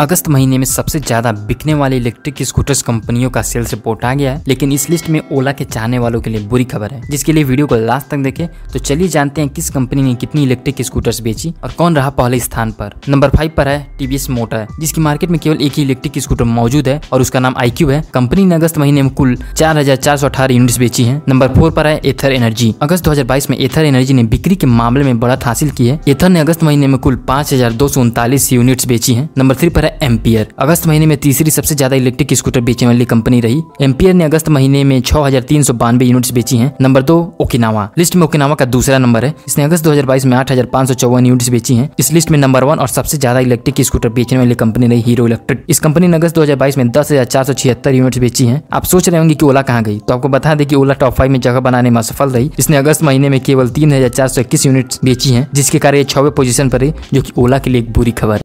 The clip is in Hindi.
अगस्त महीने में सबसे ज्यादा बिकने वाले इलेक्ट्रिक स्कूटर्स कंपनियों का सेल्स रिपोर्ट आ गया है लेकिन इस लिस्ट में ओला के चाहने वालों के लिए बुरी खबर है जिसके लिए वीडियो को लास्ट तक देखें तो चलिए जानते हैं किस कंपनी ने कितनी इलेक्ट्रिक स्कूटर्स बेची और कौन रहा पहले स्थान पर नंबर फाइव पर है टीवीएस मोटर जिसकी मार्केट में केवल एक ही इलेक्ट्रिक स्कूटर मौजूद है और उसका नाम आई है कंपनी ने अगस्त महीने में कुल चार यूनिट्स बेची है नंबर फोर पर है एथर एनर्जी अगस्त दो में एथर एनर्जी ने बिक्री के मामले में बढ़त हासिल की है एथर ने अगस्त महीने में कुल पाँच यूनिट्स बेची है नंबर थ्री पर ग्यारह एम्पियर अगस्त महीने में तीसरी सबसे ज्यादा इलेक्ट्रिक स्कूटर बेचने वाली कंपनी रही एम्पियर ने अगस्त महीने में छह यूनिट्स बेची है नंबर दो ओकिनावा लिस्ट में ओकिनावा का दूसरा नंबर है इसने अगस्त दो में आठ यूनिट्स बेची है इस लिस्ट में नंबर वन और सबसे ज्यादा इलेक्ट्रिक स्कूटर बेचने वाली कंपनी रही हीरो इलेक्ट्रिक इस कंपनी ने अगस्त दो में दस यूनिट्स बेची है आप सोच रहे होंगे की ओला कहाँ गई तो आपको बता दें कि ओला टॉप फाइव में जगह बनाने में सफल रही इसने अगस्त महीने में केवल तीन यूनिट्स बेची है जिसके कारण ये छवे पोजिशन पर रही जो की ओला के लिए एक बुरी खबर